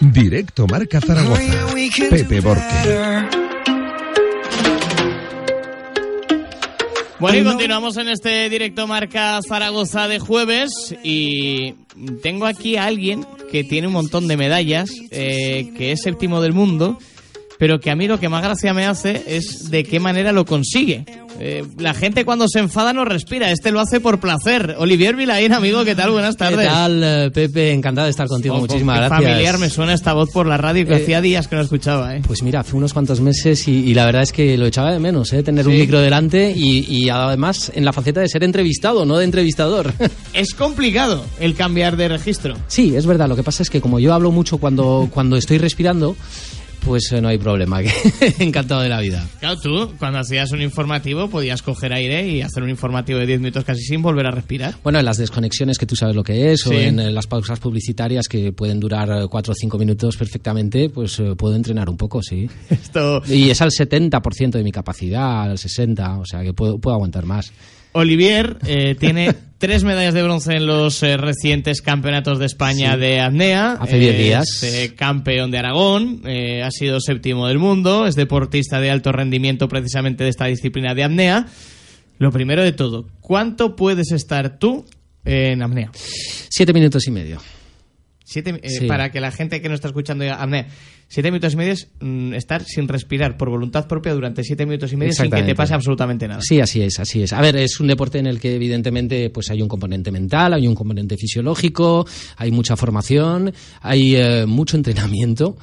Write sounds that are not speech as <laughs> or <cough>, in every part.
Directo Marca Zaragoza. Pepe Borque. Bueno, y continuamos en este directo Marca Zaragoza de jueves y tengo aquí a alguien que tiene un montón de medallas, eh, que es séptimo del mundo pero que a mí lo que más gracia me hace es de qué manera lo consigue. Eh, la gente cuando se enfada no respira, este lo hace por placer. Olivier Vilaín, amigo, ¿qué tal? Buenas tardes. ¿Qué tal, eh, Pepe? Encantado de estar contigo, muchísimas gracias. familiar me suena esta voz por la radio, que eh, hacía días que no escuchaba. Pues mira, hace unos cuantos meses y, la verdad es que lo echaba de menos, ¿eh? tener un micro delante y, además en la faceta de ser entrevistado, no de entrevistador. <laughs> Es complicado el cambiar de registro. Sí, es verdad, lo que pasa es que como yo hablo mucho cuando, cuando estoy respirando, pues eh, no hay problema, que <laughs> encantado de la vida. Claro, tú cuando hacías un informativo podías coger aire y hacer un informativo de 10 minutos casi sin volver a respirar. Bueno, en las desconexiones que tú sabes lo que es, o en eh, las pausas publicitarias que pueden durar 4 eh, o 5 minutos perfectamente, pues puedo entrenar un poco, sí. <laughs> Y es al 70% de mi capacidad, al 60%, o sea que puedo, aguantar más. Olivier tiene <laughs> tres medallas de bronce en los eh, recientes campeonatos de España de apnea. Hace diez eh, días. Este campeón de Aragón, eh, ha sido séptimo del mundo, es deportista de alto rendimiento precisamente de esta disciplina de apnea. Lo primero de todo, ¿cuánto puedes estar tú en apnea? Siete minutos y medio. Siete, eh, Para que la gente que nos está escuchando diga, siete minutos y medio es mm, estar sin respirar por voluntad propia durante siete minutos y medio sin que te pase absolutamente nada. Sí, así es, así es. A ver, es un deporte en el que evidentemente pues hay un componente mental, hay un componente fisiológico, hay mucha formación, hay eh, mucho entrenamiento.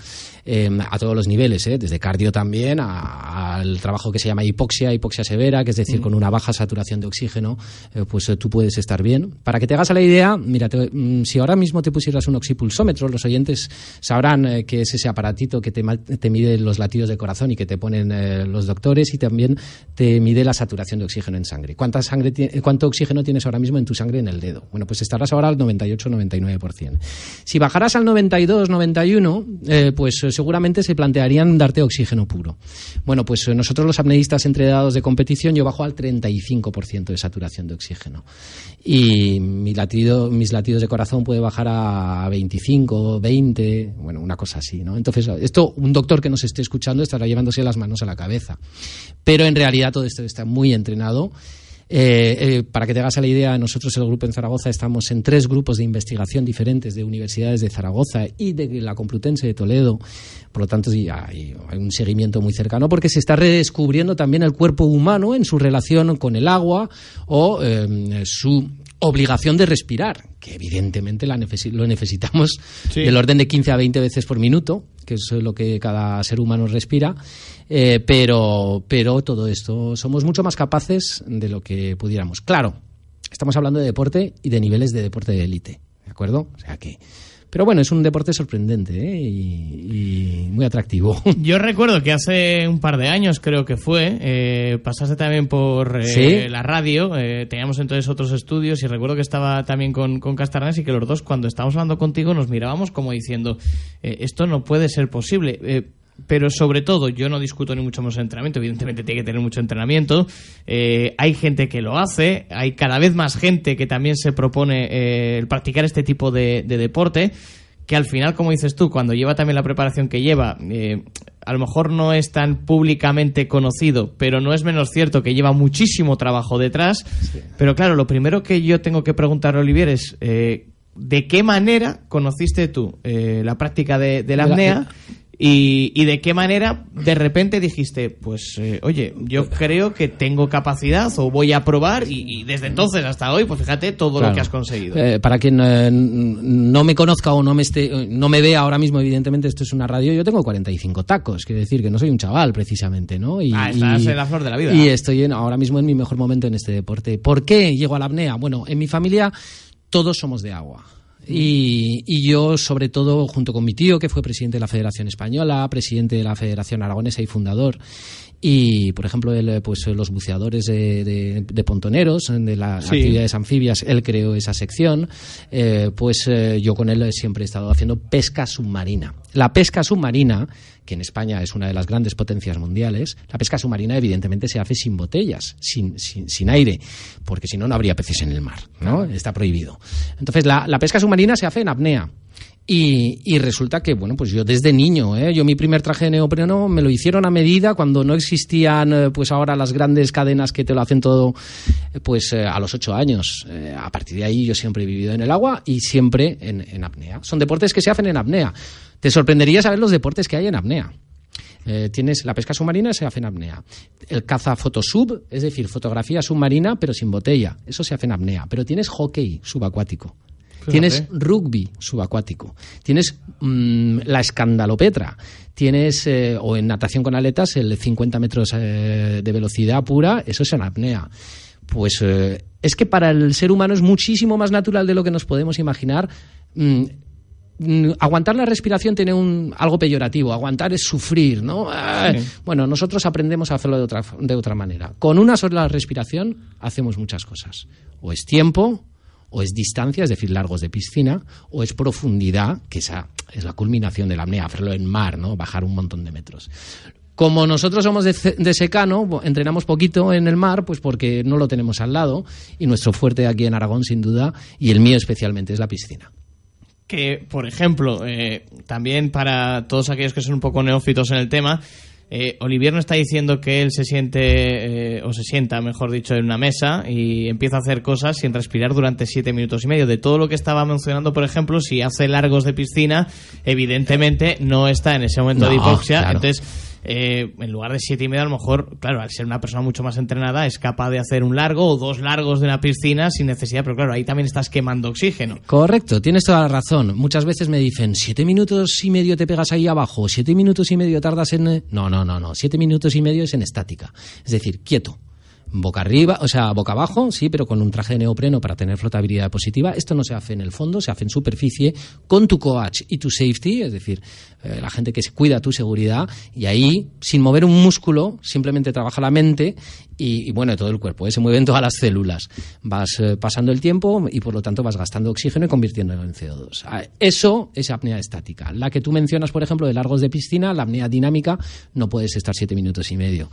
Em, a todos los niveles, ¿eh? desde cardio también al trabajo que se llama hipoxia, hipoxia severa, que es decir, mm. con una baja saturación de oxígeno, eh, pues eh, tú puedes estar bien. Para que te hagas la idea, mira, mm, si ahora mismo te pusieras un oxipulsómetro, los oyentes sabrán que es ese aparatito que te, mide los latidos de corazón y que te ponen los doctores y también te mide la saturación de oxígeno en sangre. ¿Cuánta sangre ¿Cuánto oxígeno tienes ahora mismo en tu sangre en el dedo? Bueno, pues estarás ahora al 98-99%. Si bajaras al 92-91, eh, pues seguramente se plantearían darte oxígeno puro. Bueno, pues eh, nosotros los apneístas entrenados de competición, yo bajo al 35% de saturación de oxígeno. Y mis latidos de corazón puede bajar a 25, 20, bueno, una cosa así, ¿no? Entonces, esto, un doctor que nos esté escuchando estará llevándose las manos a la cabeza. Pero en realidad todo esto está muy entrenado. Eh, eh, para que te hagas la idea, nosotros el grupo en Zaragoza estamos en tres grupos de investigación diferentes de universidades de Zaragoza y de la Complutense de Toledo. Por lo tanto, hay, un seguimiento muy cercano porque se está redescubriendo también el cuerpo humano en su relación con el agua o em, su obligación de respirar, que evidentemente la lo necesitamos <laughs> del orden de 15 a 20 veces por minuto, que es lo que cada ser humano respira, eh, pero, pero todo esto somos mucho más capaces de lo que pudiéramos. Claro, estamos hablando de deporte y de niveles de deporte de élite, ¿de acuerdo? O sea que pero bueno, es un deporte sorprendente ¿eh? y, muy atractivo. <laughs> Yo recuerdo que hace un par de años, creo que fue, eh, pasaste también por eh, la radio, eh, teníamos entonces otros estudios y recuerdo que estaba también con, con Castarnes y que los dos cuando estábamos hablando contigo nos mirábamos como diciendo, esto no puede ser posible pero sobre todo, yo no discuto ni mucho más el entrenamiento, evidentemente tiene que tener mucho entrenamiento, eh, hay gente que lo hace, hay cada vez más gente que también se propone eh, el practicar este tipo de, deporte, que al final, como dices tú, cuando lleva también la preparación que lleva, eh, a lo mejor no es tan públicamente conocido, pero no es menos cierto que lleva muchísimo trabajo detrás. Pero claro, lo primero que yo tengo que preguntar a Olivier es... ¿De qué manera conociste tú la práctica de, de la apnea? Y, de qué manera de repente dijiste, pues eh, oye, yo creo que tengo capacidad o voy a probar y, desde entonces hasta hoy, pues fíjate todo lo que has conseguido. Eh, para quien eh, no me conozca o no me, esté, no me vea ahora mismo, evidentemente esto es una radio, yo tengo 45 tacos, quiere decir que no soy un chaval precisamente, ¿no? ah, estás la flor de la vida. Y estoy ahora mismo en mi mejor momento en este deporte. ¿Por qué llego a la apnea? Bueno, en mi familia todos somos de agua y, y, yo, sobre todo, junto con mi tío, que fue presidente de la Federación Española, presidente de la Federación Aragonesa y fundador, y, por ejemplo, él, eh, pues, los buceadores de, de, pontoneros, de las actividades anfibias, él creó esa sección. Eh, pues eh, yo con él siempre he estado haciendo pesca submarina. La pesca submarina, que en España es una de las grandes potencias mundiales, la pesca submarina evidentemente se hace sin botellas, sin, sin, sin aire, porque si no, no habría peces en el mar, ¿no? Está prohibido. Entonces, la pesca submarina se hace en apnea. Y, resulta que, bueno, pues yo desde niño, ¿eh? yo mi primer traje de neopreno me lo hicieron a medida cuando no existían, eh, pues ahora las grandes cadenas que te lo hacen todo, eh, pues eh, a los ocho años. a partir de ahí yo siempre he vivido en el agua y siempre en, apnea. Son deportes que se hacen en apnea. Te sorprendería saber los deportes que hay en apnea. tienes la pesca submarina se hace en apnea. El caza fotosub, es decir, fotografía submarina pero sin botella, eso se hace en apnea. Pero tienes hockey subacuático Tienes rugby subacuático. Tienes mm, la escandalopetra. Tienes, eh, o en natación con aletas, el 50 metros eh, de velocidad pura, eso es en apnea. Pues eh, es que para el ser humano es muchísimo más natural de lo que nos podemos imaginar. Mm, mm, aguantar la respiración tiene un, algo peyorativo, aguantar es sufrir, ¿no? Bueno, nosotros aprendemos a hacerlo de otra, de otra manera. Con una sola respiración hacemos muchas cosas. O es tiempo, o es distancia, es decir, largos de piscina, o es profundidad, que esa es la culminación de la apnea, hacerlo en mar, ¿no? Bajar un montón de metros. Como nosotros somos de, secano, entrenamos poquito en el mar, pues porque no lo tenemos al lado, y nuestro fuerte aquí en Aragón, sin duda, y el mío especialmente, es la piscina. Que, por ejemplo, eh, también para todos aquellos que son un poco neófitos en el tema, eh, Olivier no está diciendo que él se siente, eh, o se sienta, mejor dicho, en una mesa y empieza a hacer cosas sin respirar durante siete minutos y medio. De todo lo que estaba mencionando, por ejemplo, si hace largos de piscina, evidentemente no está en ese momento de hipoxia. Entonces, eh, en lugar de siete y medio a lo mejor, claro, al ser una persona mucho más entrenada, es capaz de hacer un largo o dos largos de una piscina sin necesidad, pero claro, ahí también estás quemando oxígeno. Correcto, tienes toda la razón. Muchas veces me dicen, siete minutos y medio te pegas ahí abajo, siete minutos y medio tardas en... Eh? No, no, no, no, siete minutos y medio es en estática, es decir, quieto boca arriba, o sea, boca abajo, sí, pero con un traje de neopreno para tener flotabilidad positiva. Esto no se hace en el fondo, se hace en superficie con tu coach y tu safety, es decir, eh, la gente que se cuida tu seguridad y ahí, sin mover un músculo, simplemente trabaja la mente y, bueno, todo el cuerpo, ¿eh? se mueven todas las células. Vas eh, pasando el tiempo y por lo tanto vas gastando oxígeno y convirtiéndolo en CO2. Ah, eso es apnea estática. La que tú mencionas, por ejemplo, de largos de piscina, la apnea dinámica, no puedes estar siete minutos y medio.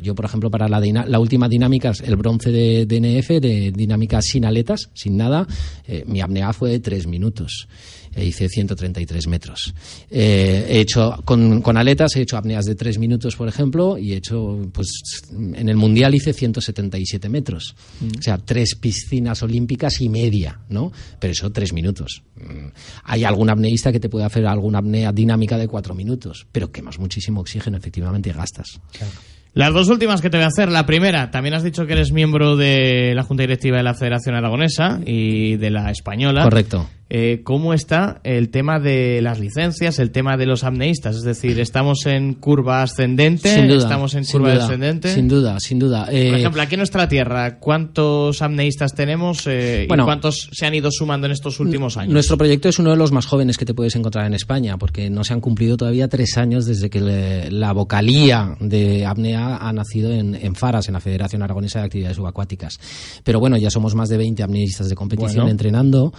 yo, por ejemplo, para la última dinámicas el bronce de DNF, de dinámicas sin aletas, sin nada. Eh, mi apnea fue de tres minutos. E hice 133 metros. Eh, he hecho con, aletas, he hecho apneas de 3 minutos, por ejemplo, y he hecho, pues en el Mundial hice 177 metros. Mm. O sea, tres piscinas olímpicas y media, ¿no? Pero eso 3 minutos. Mm. Hay algún apneísta que te puede hacer alguna apnea dinámica de 4 minutos, pero quemas muchísimo oxígeno, efectivamente gastas. Claro. Las dos últimas que te voy a hacer. La primera, también has dicho que eres miembro de la Junta Directiva de la Federación Aragonesa y de la Española. Correcto. Eh, cómo está el tema de las licencias, el tema de los amneístas. Es decir, estamos en curva ascendente, estamos en curva sin descendente. Sin duda, sin duda. Por eh, ejemplo, aquí en nuestra tierra, ¿cuántos amneístas tenemos eh, bueno, y cuántos se han ido sumando en estos últimos años? Nuestro proyecto es uno de los más jóvenes que te puedes encontrar en España, porque no se han cumplido todavía tres años desde que la vocalía de apnea ha nacido en, Faras, en la Federación Aragonesa de Actividades Subacuáticas. Pero bueno, ya somos más de 20 amneístas de competición entrenando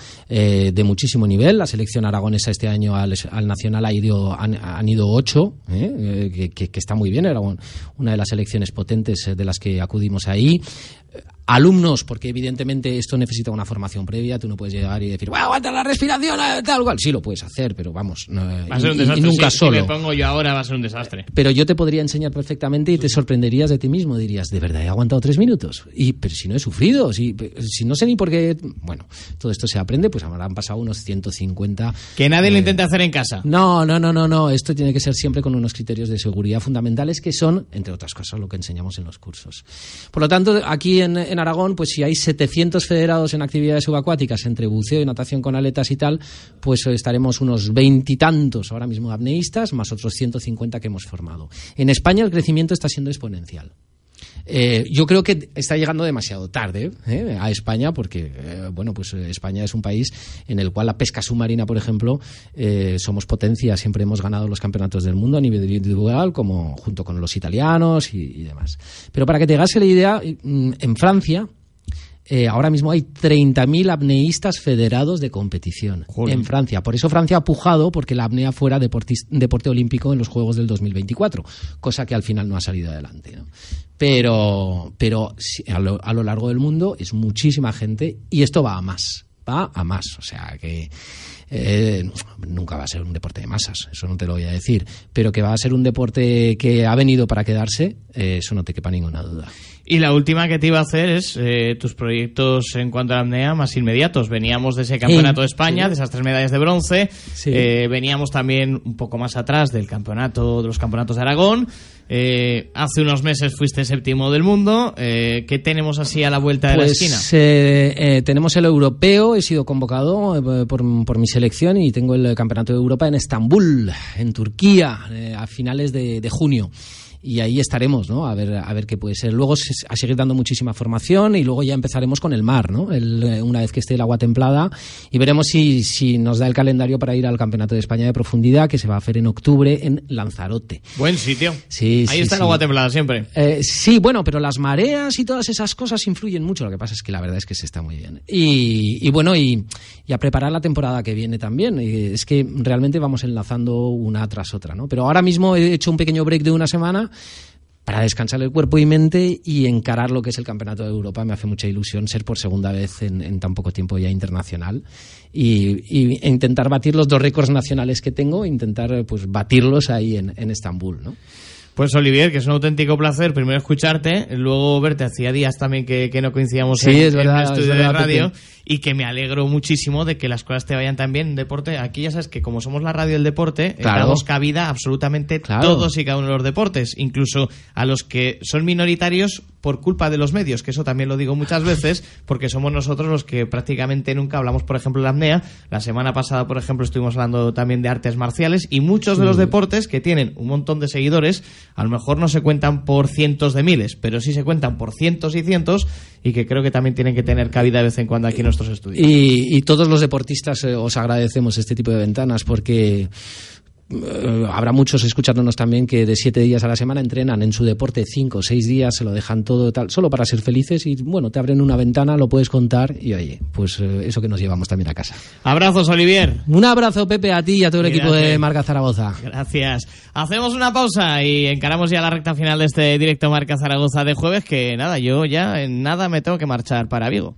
de muchísimo nivel. La selección aragonesa este año al, Nacional ha ido, han, han ido ocho ¿eh? Eh, que, está muy bien, era una de las elecciones potentes eh, de las que acudimos ahí. Alumnos, porque evidentemente esto necesita una formación previa, tú no puedes llegar y decir, aguanta la respiración, tal cual. Sí, lo puedes hacer, pero vamos, nunca solo. Si me pongo yo ahora va a ser un desastre. Pero yo te podría enseñar perfectamente y te sorprenderías de ti mismo, dirías, de verdad, he aguantado tres minutos. Y, pero si no he sufrido, si, si no sé ni por qué. Bueno, todo esto se aprende, pues ahora han pasado unos 150. Que nadie lo intente hacer en casa. No, no, no, no, no, esto tiene que ser siempre con unos criterios de seguridad fundamentales que son, entre otras cosas, lo que enseñamos en los cursos. Por lo tanto, aquí en, Aragón, pues si hay 700 federados en actividades subacuáticas entre buceo y natación con aletas y tal, pues estaremos unos veintitantos ahora mismo apneístas, más otros 150 que hemos formado. En España el crecimiento está siendo exponencial. Eh, yo creo que está llegando demasiado tarde eh, a España porque, eh, bueno, pues España es un país en el cual la pesca submarina, por ejemplo, somos potencia, siempre hemos ganado los campeonatos del mundo a nivel individual, como junto con los italianos y, y demás. Pero para que te hagas la idea, mm, en Francia eh, ahora mismo hay 30.000 apneístas federados de competición en Francia. Por eso Francia ha pujado porque la apnea fuera deporte olímpico en los Juegos del 2024, cosa que al final no ha salido adelante. Pero, pero a lo, a lo largo del mundo es muchísima gente y esto va a más, va a más. O sea que eh, nunca va a ser un deporte de masas, eso no te lo voy a decir, pero que va a ser un deporte que ha venido para quedarse, eh, eso no te quepa ninguna duda. Y la última que te iba a hacer es eh, tus proyectos en cuanto a la apnea más inmediatos. Veníamos de ese campeonato de España, de esas tres medallas de bronce. Eh, veníamos también un poco más atrás del campeonato, de los campeonatos de Aragón. hace unos meses fuiste séptimo del mundo. ¿Qué tenemos así a la vuelta de la pues, esquina? tenemos el europeo. He sido convocado por, por selección y tengo el Campeonato de Europa en Estambul, en Turquía, eh, a finales de, de junio y ahí estaremos, ¿no? A ver, a ver qué puede ser. Luego a seguir dando muchísima formación y luego ya empezaremos con el mar, ¿no? El, eh, una vez que esté el agua templada y veremos si, si nos da el calendario para ir al Campeonato de España de Profundidad que se va a hacer en octubre en Lanzarote. Buen sitio. Sí, ahí está el agua templada siempre. Eh, sí, bueno, pero las mareas y todas esas cosas influyen mucho. Lo que pasa es que la verdad es que se está muy bien. Y, bueno, y, a preparar la temporada que viene también. es que realmente vamos enlazando una tras otra, ¿no? Pero ahora mismo he hecho un pequeño break de una semana para descansar el cuerpo y mente y encarar lo que es el Campeonato de Europa. Me hace mucha ilusión ser por segunda vez en, tan poco tiempo ya internacional y, intentar batir los dos récords nacionales que tengo, intentar pues batirlos ahí en, en Estambul, ¿no? Pues Olivier, que es un auténtico placer primero escucharte, luego verte. Hacía días también que, no coincidíamos en, el estudio de radio y que me alegro muchísimo de que las cosas te vayan tan bien. Deporte, aquí ya sabes que como somos la radio del deporte, eh, damos cabida absolutamente todos y cada uno de los deportes, incluso a los que son minoritarios por culpa de los medios, que eso también lo digo muchas veces, porque somos nosotros los que prácticamente nunca hablamos, por ejemplo, de la apnea. La semana pasada, por ejemplo, estuvimos hablando también de artes marciales y muchos de los deportes que tienen un montón de seguidores, a lo mejor no se cuentan por cientos de miles, pero sí se cuentan por cientos y cientos y que creo que también tienen que tener cabida de vez en cuando aquí en nuestros estudios. Y, todos los deportistas eh, os agradecemos este tipo de ventanas porque eh, habrá muchos escuchándonos también que de siete días a la semana entrenan en su deporte cinco o seis días, se lo dejan todo tal, solo para ser felices y bueno, te abren una ventana, lo puedes contar y oye, pues eh, eso que nos llevamos también a casa. Abrazos, Olivier. Un abrazo, Pepe, a ti y a todo el equipo de Marca Zaragoza. Gracias. Hacemos una pausa y encaramos ya la recta final de este directo Marca Zaragoza de jueves, que nada, yo ya en nada me tengo que marchar para Vigo.